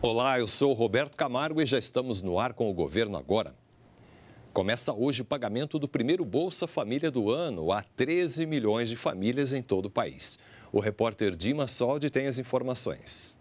Olá, eu sou Roberto Camargo e já estamos no ar com o governo agora. Começa hoje o pagamento do primeiro Bolsa Família do ano a 13 milhões de famílias em todo o país. O repórter Dima Soldi tem as informações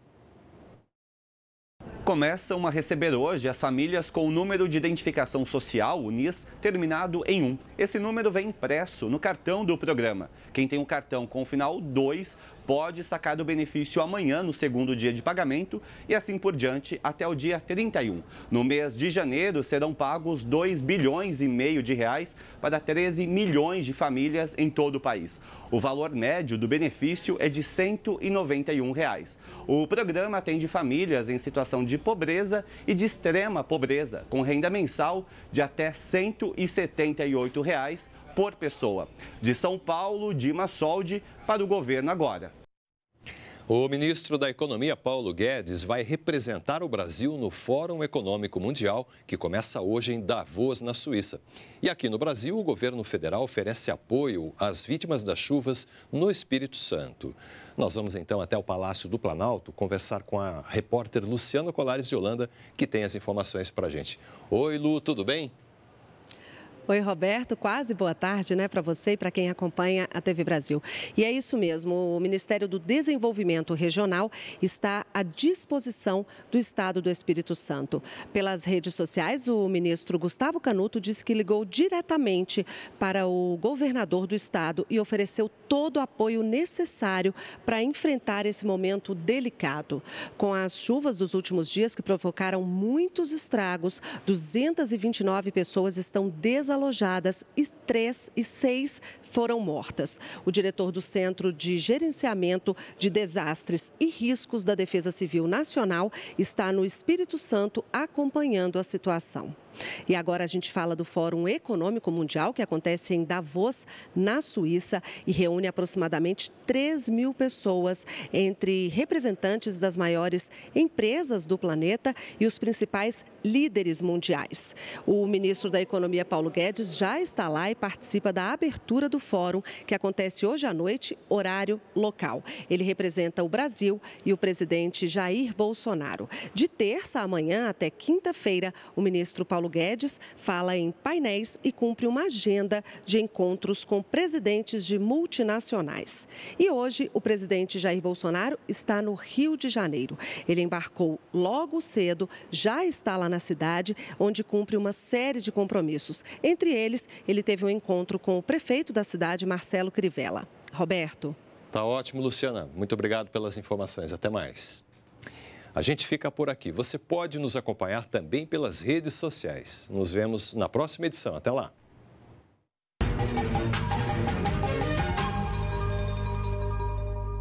começam a receber hoje as famílias com o número de identificação social, o NIS, terminado em 1. Esse número vem impresso no cartão do programa. Quem tem o um cartão com o final 2 pode sacar o benefício amanhã, no segundo dia de pagamento, e assim por diante até o dia 31. No mês de janeiro serão pagos 2 bilhões e meio de reais para 13 milhões de famílias em todo o país. O valor médio do benefício é de R$ 191. Reais. O programa atende famílias em situação de de pobreza e de extrema pobreza, com renda mensal de até R$ 178 reais por pessoa. De São Paulo, Dima Soldi, para o governo agora. O ministro da Economia, Paulo Guedes, vai representar o Brasil no Fórum Econômico Mundial, que começa hoje em Davos, na Suíça. E aqui no Brasil, o governo federal oferece apoio às vítimas das chuvas no Espírito Santo. Nós vamos então até o Palácio do Planalto conversar com a repórter Luciana Colares de Holanda, que tem as informações para a gente. Oi, Lu, tudo bem? Oi, Roberto. Quase boa tarde, né, para você e para quem acompanha a TV Brasil. E é isso mesmo. O Ministério do Desenvolvimento Regional está à disposição do Estado do Espírito Santo. Pelas redes sociais, o ministro Gustavo Canuto disse que ligou diretamente para o governador do estado e ofereceu todo o apoio necessário para enfrentar esse momento delicado. Com as chuvas dos últimos dias que provocaram muitos estragos, 229 pessoas estão desaparecidas alojadas três e seis foram mortas. O diretor do Centro de Gerenciamento de Desastres e Riscos da Defesa Civil Nacional está no Espírito Santo acompanhando a situação. E agora a gente fala do Fórum Econômico Mundial, que acontece em Davos, na Suíça, e reúne aproximadamente 3 mil pessoas, entre representantes das maiores empresas do planeta e os principais líderes mundiais. O ministro da Economia, Paulo Guedes, já está lá e participa da abertura do fórum que acontece hoje à noite, horário local. Ele representa o Brasil e o presidente Jair Bolsonaro. De terça amanhã até quinta-feira, o ministro Paulo Guedes fala em painéis e cumpre uma agenda de encontros com presidentes de multinacionais. E hoje, o presidente Jair Bolsonaro está no Rio de Janeiro. Ele embarcou logo cedo, já está lá na cidade, onde cumpre uma série de compromissos. Entre eles, ele teve um encontro com o prefeito da Universidade Marcelo Crivella. Roberto. Tá ótimo, Luciana. Muito obrigado pelas informações. Até mais. A gente fica por aqui. Você pode nos acompanhar também pelas redes sociais. Nos vemos na próxima edição. Até lá.